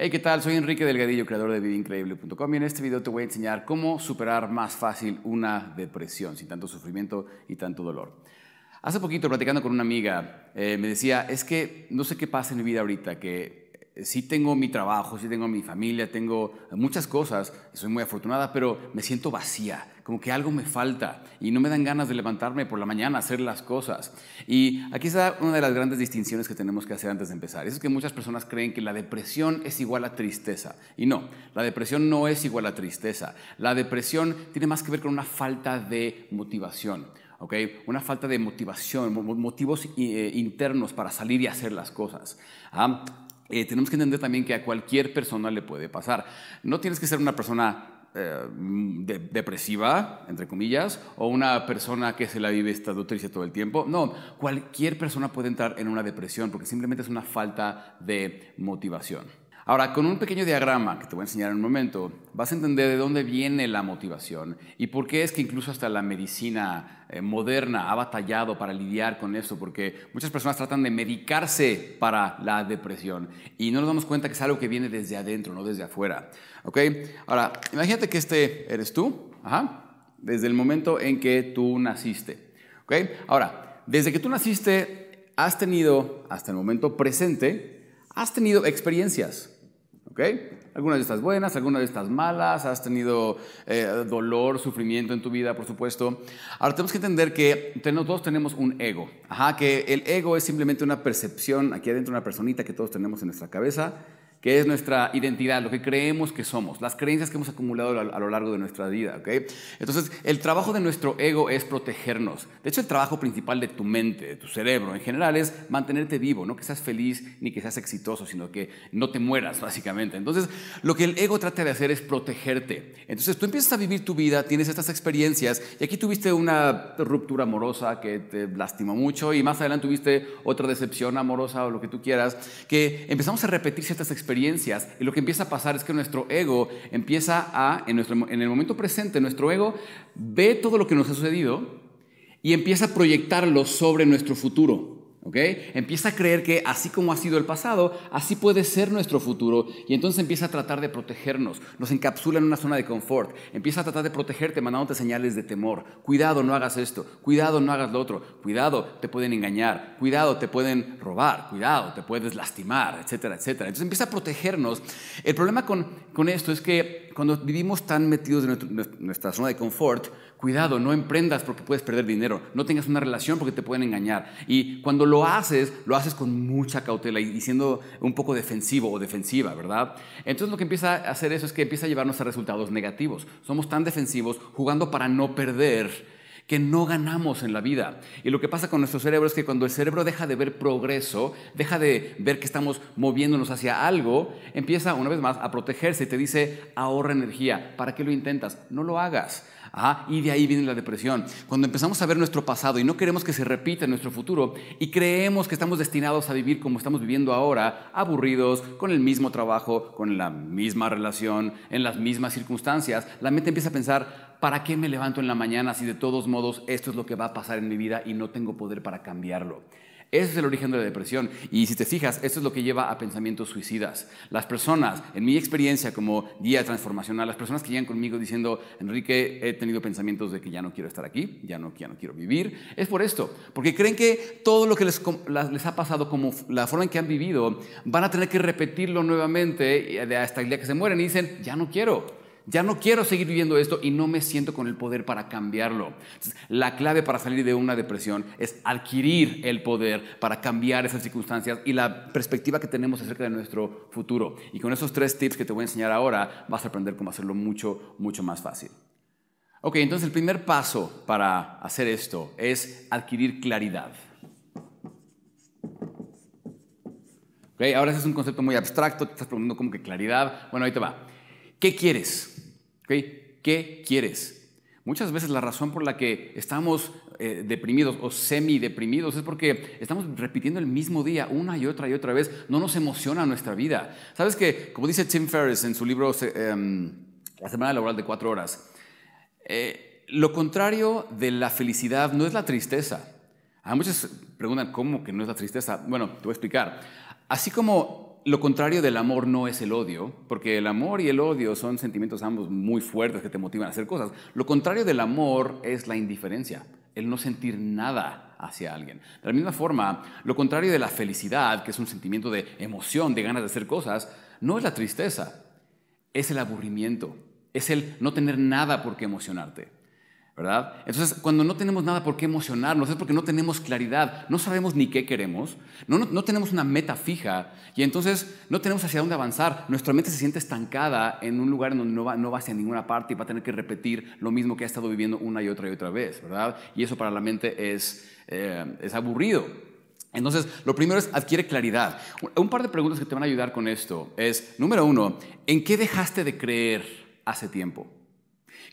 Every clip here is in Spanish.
Hey, ¿qué tal? Soy Enrique Delgadillo, creador de increíble.com y en este video te voy a enseñar cómo superar más fácil una depresión sin tanto sufrimiento y tanto dolor. Hace poquito, platicando con una amiga, eh, me decía, es que no sé qué pasa en mi vida ahorita, que sí tengo mi trabajo, sí tengo mi familia, tengo muchas cosas, soy muy afortunada, pero me siento vacía, como que algo me falta y no me dan ganas de levantarme por la mañana a hacer las cosas. Y aquí está una de las grandes distinciones que tenemos que hacer antes de empezar. es que muchas personas creen que la depresión es igual a tristeza. Y no, la depresión no es igual a tristeza. La depresión tiene más que ver con una falta de motivación. Okay? Una falta de motivación, motivos eh, internos para salir y hacer las cosas. Ah, eh, tenemos que entender también que a cualquier persona le puede pasar. No tienes que ser una persona eh, mm, depresiva, entre comillas, o una persona que se la vive esta todo el tiempo. No, cualquier persona puede entrar en una depresión porque simplemente es una falta de motivación. Ahora, con un pequeño diagrama que te voy a enseñar en un momento, vas a entender de dónde viene la motivación y por qué es que incluso hasta la medicina eh, moderna ha batallado para lidiar con eso porque muchas personas tratan de medicarse para la depresión y no nos damos cuenta que es algo que viene desde adentro, no desde afuera. Ahora, imagínate que este eres tú, desde el momento en que tú naciste. Ahora, desde que tú naciste, has tenido hasta el momento presente, has tenido experiencias ¿ok? Algunas de estas buenas, algunas de estas malas, has tenido eh, dolor, sufrimiento en tu vida, por supuesto. Ahora tenemos que entender que todos tenemos un ego, Ajá, que el ego es simplemente una percepción aquí adentro, una personita que todos tenemos en nuestra cabeza que es nuestra identidad, lo que creemos que somos, las creencias que hemos acumulado a lo largo de nuestra vida. Entonces, el trabajo de nuestro ego es protegernos. De hecho, el trabajo principal de tu mente, de tu cerebro en general, es mantenerte vivo, no que seas feliz ni que seas exitoso, sino que no te mueras, básicamente. Entonces, lo que el ego trata de hacer es protegerte. Entonces, tú empiezas a vivir tu vida, tienes estas experiencias, y aquí tuviste una ruptura amorosa que te lastimó mucho, y más adelante tuviste otra decepción amorosa o lo que tú quieras, que empezamos a repetir ciertas experiencias experiencias y lo que empieza a pasar es que nuestro ego empieza a, en, en el momento presente, nuestro ego ve todo lo que nos ha sucedido y empieza a proyectarlo sobre nuestro futuro. ¿Ok? Empieza a creer que así como ha sido el pasado, así puede ser nuestro futuro y entonces empieza a tratar de protegernos, nos encapsula en una zona de confort, empieza a tratar de protegerte mandándote señales de temor, cuidado no hagas esto, cuidado no hagas lo otro, cuidado te pueden engañar, cuidado te pueden robar, cuidado te puedes lastimar, etcétera, etcétera. Entonces empieza a protegernos. El problema con, con esto es que cuando vivimos tan metidos en nuestra zona de confort, cuidado, no emprendas porque puedes perder dinero, no tengas una relación porque te pueden engañar. Y cuando lo lo haces, lo haces con mucha cautela y diciendo un poco defensivo o defensiva, ¿verdad? Entonces lo que empieza a hacer eso es que empieza a llevarnos a resultados negativos. Somos tan defensivos jugando para no perder que no ganamos en la vida. Y lo que pasa con nuestro cerebro es que cuando el cerebro deja de ver progreso, deja de ver que estamos moviéndonos hacia algo, empieza una vez más a protegerse y te dice, ahorra energía, ¿para qué lo intentas? No lo hagas y de ahí viene la depresión. Cuando empezamos a ver nuestro pasado y no queremos que se repita en nuestro futuro y creemos que estamos destinados a vivir como estamos viviendo ahora, aburridos, con el mismo trabajo, con la misma relación, en las mismas circunstancias, la mente empieza a pensar, ¿para qué me levanto en la mañana si de todos modos esto es lo que va a pasar en mi vida y no tengo poder para cambiarlo? Ese es el origen de la depresión. Y si te fijas, esto es lo que lleva a pensamientos suicidas. Las personas, en mi experiencia como guía transformacional, las personas que llegan conmigo diciendo, Enrique, he tenido pensamientos de que ya no quiero estar aquí, ya no, quiero vivir, es por esto. Porque creen que todo lo que les, les ha pasado, como la forma en que han vivido, van a tener que repetirlo nuevamente eh, hasta el día que se mueren y dicen, ya no quiero. Ya no quiero seguir viviendo esto y no me siento con el poder para cambiarlo. la clave para salir de una depresión es adquirir el poder para cambiar esas circunstancias y la perspectiva que tenemos acerca de nuestro futuro. Y con esos tres tips que te voy a enseñar ahora, vas a aprender cómo hacerlo mucho, mucho más fácil. Ok, entonces el primer paso para hacer esto es adquirir claridad. Ok, ahora ese es un concepto muy abstracto, te estás preguntando como que claridad. Bueno, ahí te va. ¿Qué quieres? ¿Qué quieres? Muchas veces la razón por la que estamos eh, deprimidos o semi-deprimidos es porque estamos repitiendo el mismo día una y otra y otra vez. No nos emociona nuestra vida. ¿Sabes que, Como dice Tim Ferriss en su libro em, La Semana Laboral de Cuatro Horas, eh, lo contrario de la felicidad no es la tristeza. A muchos preguntan, ¿cómo que no es la tristeza? Bueno, te voy a explicar. Así como lo contrario del amor no es el odio, porque el amor y el odio son sentimientos ambos muy fuertes que te motivan a hacer cosas. Lo contrario del amor es la indiferencia, el no sentir nada hacia alguien. De la misma forma, lo contrario de la felicidad, que es un sentimiento de emoción, de ganas de hacer cosas, no es la tristeza, es el aburrimiento, es el no tener nada por qué emocionarte. ¿verdad? Entonces, cuando no tenemos nada por qué emocionarnos, es porque no tenemos claridad, no sabemos ni qué queremos, no, tenemos una meta fija y entonces no tenemos hacia dónde avanzar. Nuestra mente se siente estancada en un lugar en donde no va, no hacia ninguna parte y va a tener que repetir lo mismo que ha estado viviendo una y otra y otra vez, ¿verdad? Y eso para la mente es, eh, es aburrido. Entonces, lo primero es adquiere claridad. Un par de preguntas que te van a ayudar con esto es, número uno, ¿en qué dejaste de creer hace tiempo?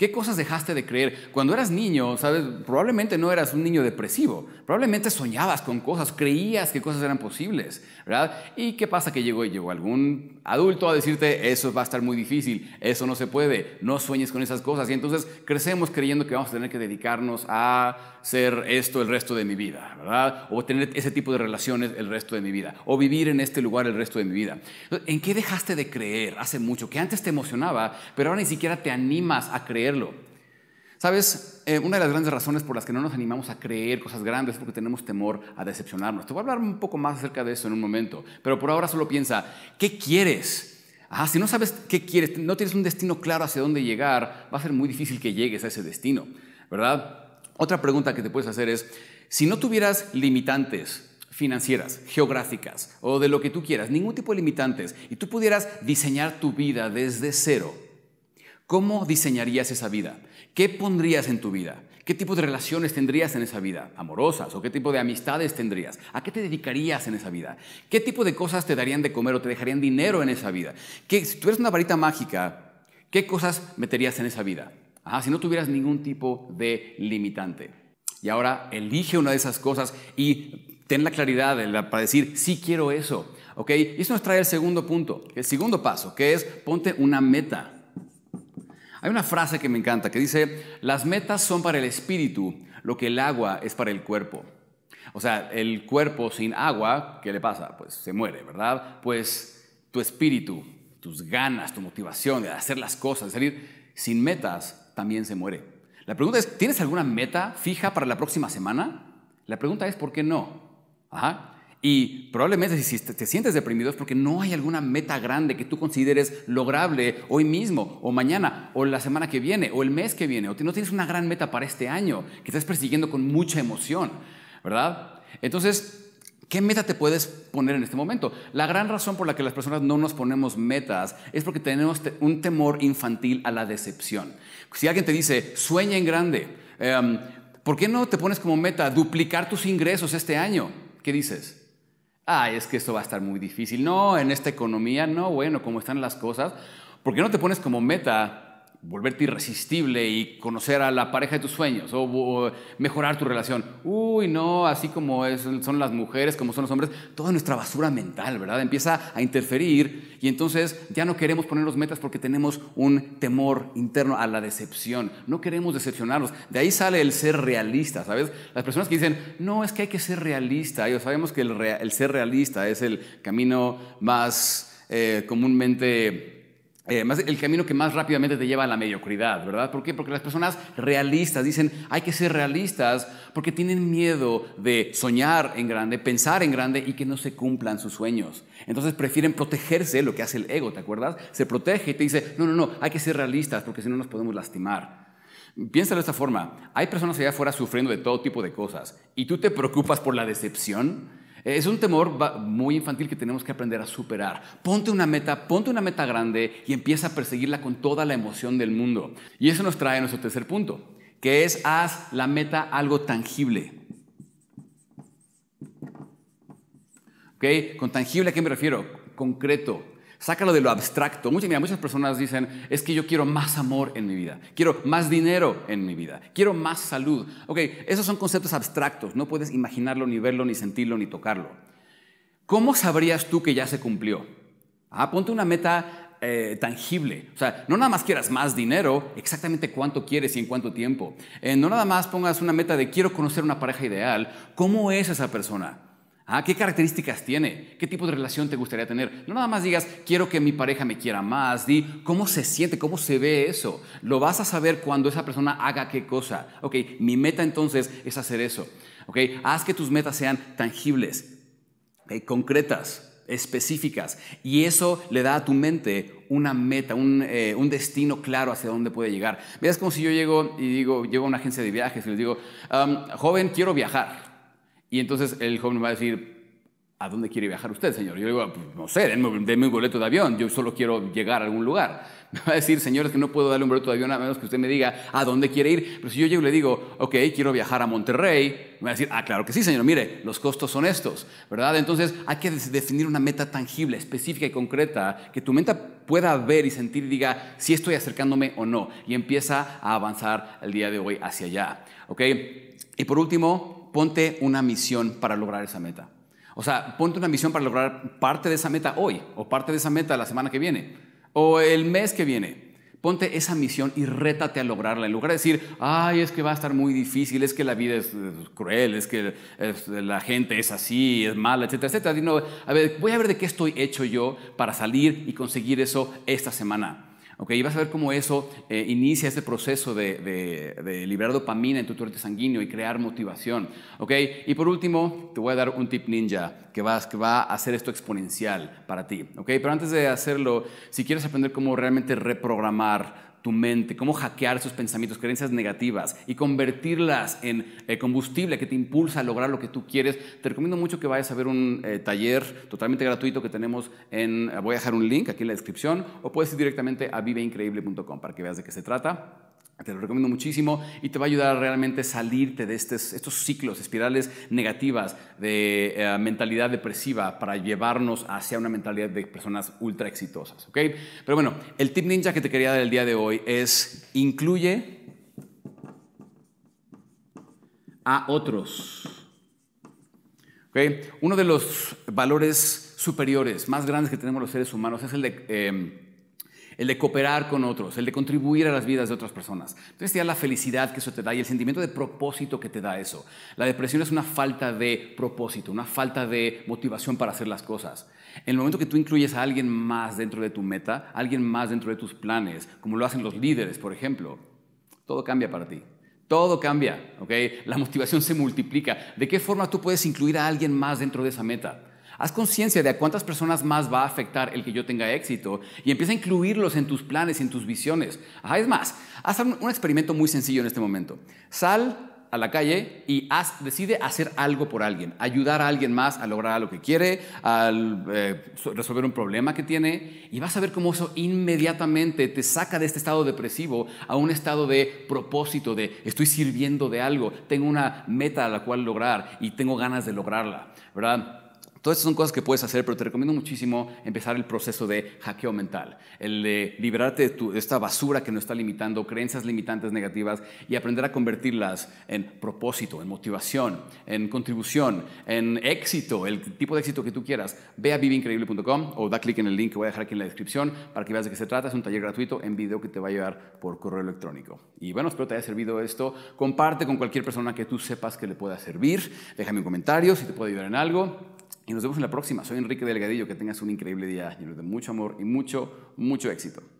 ¿Qué cosas dejaste de creer? Cuando eras niño, ¿sabes? Probablemente no eras un niño depresivo. Probablemente soñabas con cosas, creías que cosas eran posibles, ¿verdad? ¿Y qué pasa que llegó, llegó algún adulto a decirte, eso va a estar muy difícil, eso no se puede, no sueñes con esas cosas? Y entonces crecemos creyendo que vamos a tener que dedicarnos a ser esto el resto de mi vida, ¿verdad? O tener ese tipo de relaciones el resto de mi vida, o vivir en este lugar el resto de mi vida. ¿En qué dejaste de creer hace mucho? Que antes te emocionaba, pero ahora ni siquiera te animas a creer Sabes, eh, una de las grandes razones por las que no nos animamos a creer cosas grandes es porque tenemos temor a decepcionarnos. Te voy a hablar un poco más acerca de eso en un momento, pero por ahora solo piensa, ¿qué quieres? Ah, si no sabes qué quieres, no tienes un destino claro hacia dónde llegar, va a ser muy difícil que llegues a ese destino, ¿verdad? Otra pregunta que te puedes hacer es, si no tuvieras limitantes financieras, geográficas o de lo que tú quieras, ningún tipo de limitantes, y tú pudieras diseñar tu vida desde cero, ¿Cómo diseñarías esa vida? ¿Qué pondrías en tu vida? ¿Qué tipo de relaciones tendrías en esa vida? ¿Amorosas? ¿O qué tipo de amistades tendrías? ¿A qué te dedicarías en esa vida? ¿Qué tipo de cosas te darían de comer o te dejarían dinero en esa vida? ¿Qué, si tuvieras una varita mágica, ¿qué cosas meterías en esa vida? si no tuvieras ningún tipo de limitante. Y ahora elige una de esas cosas y ten la claridad para decir, sí quiero eso. ¿Ok? Y eso nos trae el segundo punto, el segundo paso, que es ponte una meta. Hay una frase que me encanta que dice, las metas son para el espíritu, lo que el agua es para el cuerpo. O sea, el cuerpo sin agua, ¿qué le pasa? Pues se muere, ¿verdad? Pues tu espíritu, tus ganas, tu motivación de hacer las cosas, de salir sin metas, también se muere. La pregunta es, ¿tienes alguna meta fija para la próxima semana? La pregunta es, ¿por qué no? Ajá. Y probablemente si te sientes deprimido es porque no hay alguna meta grande que tú consideres lograble hoy mismo, o mañana, o la semana que viene, o el mes que viene, o no tienes una gran meta para este año que estás persiguiendo con mucha emoción, ¿verdad? Entonces, ¿qué meta te puedes poner en este momento? La gran razón por la que las personas no nos ponemos metas es porque tenemos un temor infantil a la decepción. Si alguien te dice, sueña en grande, em, ¿por qué no te pones como meta duplicar tus ingresos este año? ¿Qué dices? Ay, es que esto va a estar muy difícil. No, en esta economía, no, bueno, como están las cosas. Porque no te pones como meta volverte irresistible y conocer a la pareja de tus sueños o, mejorar tu relación. Uy, no, así como son las mujeres, como son los hombres, toda nuestra basura mental, ¿verdad? Empieza a interferir y entonces ya no queremos ponernos metas porque tenemos un temor interno a la decepción. No queremos decepcionarnos. De ahí sale el ser realista, ¿sabes? Las personas que dicen, no, es que hay que ser realista. Ellos sabemos que el, ser realista es el camino más eh, comúnmente eh, el camino que más rápidamente te lleva a la mediocridad, ¿verdad? ¿Por qué? Porque las personas realistas dicen, hay que ser realistas porque tienen miedo de soñar en grande, pensar en grande y que no se cumplan sus sueños. Entonces prefieren protegerse, lo que hace el ego, ¿te acuerdas? Se protege y te dice, no, no, no, hay que ser realistas porque si no nos podemos lastimar. Piénsalo de esta forma, hay personas allá afuera sufriendo de todo tipo de cosas y tú te preocupas por la decepción. Es un temor muy infantil que tenemos que aprender a superar. Ponte una meta, ponte una meta grande y empieza a perseguirla con toda la emoción del mundo. Y eso nos trae a nuestro tercer punto, que es haz la meta algo tangible. ¿Ok? Con tangible a qué me refiero? Concreto, Sácalo de lo abstracto. Muchas, muchas personas dicen, es que yo quiero más amor en mi vida, quiero más dinero en mi vida, quiero más salud. Ok, esos son conceptos abstractos, no puedes imaginarlo, ni verlo, ni sentirlo, ni tocarlo. ¿Cómo sabrías tú que ya se cumplió? Ah, ponte una meta eh, tangible. O sea, no nada más quieras más dinero, exactamente cuánto quieres y en cuánto tiempo. Eh, no nada más pongas una meta de quiero conocer una pareja ideal. ¿Cómo es esa persona? Ah, ¿Qué características tiene? ¿Qué tipo de relación te gustaría tener? No nada más digas, quiero que mi pareja me quiera más, di cómo se siente, cómo se ve eso. Lo vas a saber cuando esa persona haga qué cosa. Ok, mi meta entonces es hacer eso. Ok, haz que tus metas sean tangibles, concretas, específicas. Y eso le da a tu mente una meta, un, eh, destino claro hacia dónde puede llegar. Mira, es como si yo llego y digo, llego a una agencia de viajes y les digo, joven, quiero viajar. Y entonces el joven va a decir, ¿a dónde quiere viajar usted, señor? Yo le digo, pues, no sé, denme, un boleto de avión, yo solo quiero llegar a algún lugar. Me va a decir, señor, es que no puedo darle un boleto de avión a menos que usted me diga a dónde quiere ir. Pero si yo llego y le digo, ok, quiero viajar a Monterrey, me va a decir, ah, claro que sí, señor, mire, los costos son estos, ¿verdad? Entonces hay que definir una meta tangible, específica y concreta, que tu meta pueda ver y sentir y diga si estoy acercándome o no. Y empieza a avanzar el día de hoy hacia allá, ¿ok? Y por último, ponte una misión para lograr esa meta. O sea, ponte una misión para lograr parte de esa meta hoy o parte de esa meta la semana que viene o el mes que viene. Ponte esa misión y rétate a lograrla. En lugar de decir, ay, es que va a estar muy difícil, es que la vida es cruel, es que la gente es así, es mala, etcétera, etcétera. No, a ver, voy a ver de qué estoy hecho yo para salir y conseguir eso esta semana. Okay, y vas a ver cómo eso eh, inicia ese proceso de, de, liberar dopamina en tu torrente sanguíneo y crear motivación. Okay, y por último, te voy a dar un tip ninja que, vas, que va a hacer esto exponencial para ti. Okay, pero antes de hacerlo, si quieres aprender cómo realmente reprogramar tu mente, cómo hackear esos pensamientos, creencias negativas y convertirlas en eh, combustible que te impulsa a lograr lo que tú quieres. Te recomiendo mucho que vayas a ver un eh, taller totalmente gratuito que tenemos en, eh, voy a dejar un link aquí en la descripción, o puedes ir directamente a viveincreíble.com para que veas de qué se trata te lo recomiendo muchísimo y te va a ayudar realmente a salirte de estos ciclos, espirales negativas de eh, mentalidad depresiva para llevarnos hacia una mentalidad de personas ultra exitosas. Pero bueno, el tip ninja que te quería dar el día de hoy es incluye a otros. Uno de los valores superiores más grandes que tenemos los seres humanos es el de... Em, el de cooperar con otros, el de contribuir a las vidas de otras personas. Entonces ya la felicidad que eso te da y el sentimiento de propósito que te da eso. La depresión es una falta de propósito, una falta de motivación para hacer las cosas. En el momento que tú incluyes a alguien más dentro de tu meta, alguien más dentro de tus planes, como lo hacen los líderes, por ejemplo, todo cambia para ti. Todo cambia, ¿ok? La motivación se multiplica. ¿De qué forma tú puedes incluir a alguien más dentro de esa meta? Haz conciencia de a cuántas personas más va a afectar el que yo tenga éxito y empieza a incluirlos en tus planes, y en tus visiones. es más, haz un, experimento muy sencillo en este momento. Sal a la calle y haz, decide hacer algo por alguien, ayudar a alguien más a lograr lo que quiere, a eh, resolver un problema que tiene, y vas a ver cómo eso inmediatamente te saca de este estado depresivo a un estado de propósito, de estoy sirviendo de algo, tengo una meta a la cual lograr y tengo ganas de lograrla, ¿verdad? Todas estas son cosas que puedes hacer, pero te recomiendo muchísimo empezar el proceso de hackeo mental, el de liberarte de, esta basura que nos está limitando, creencias limitantes negativas y aprender a convertirlas en propósito, en motivación, en contribución, en éxito, el tipo de éxito que tú quieras. Ve a viveincreíble.com o da clic en el link que voy a dejar aquí en la descripción para que veas de qué se trata. Es un taller gratuito en video que te va a llevar por correo electrónico. Y bueno, espero te haya servido esto. Comparte con cualquier persona que tú sepas que le pueda servir. Déjame un comentario si te puede ayudar en algo. Y nos vemos en la próxima. Soy Enrique Delgadillo. Que tengas un increíble día lleno de mucho amor y mucho, mucho éxito.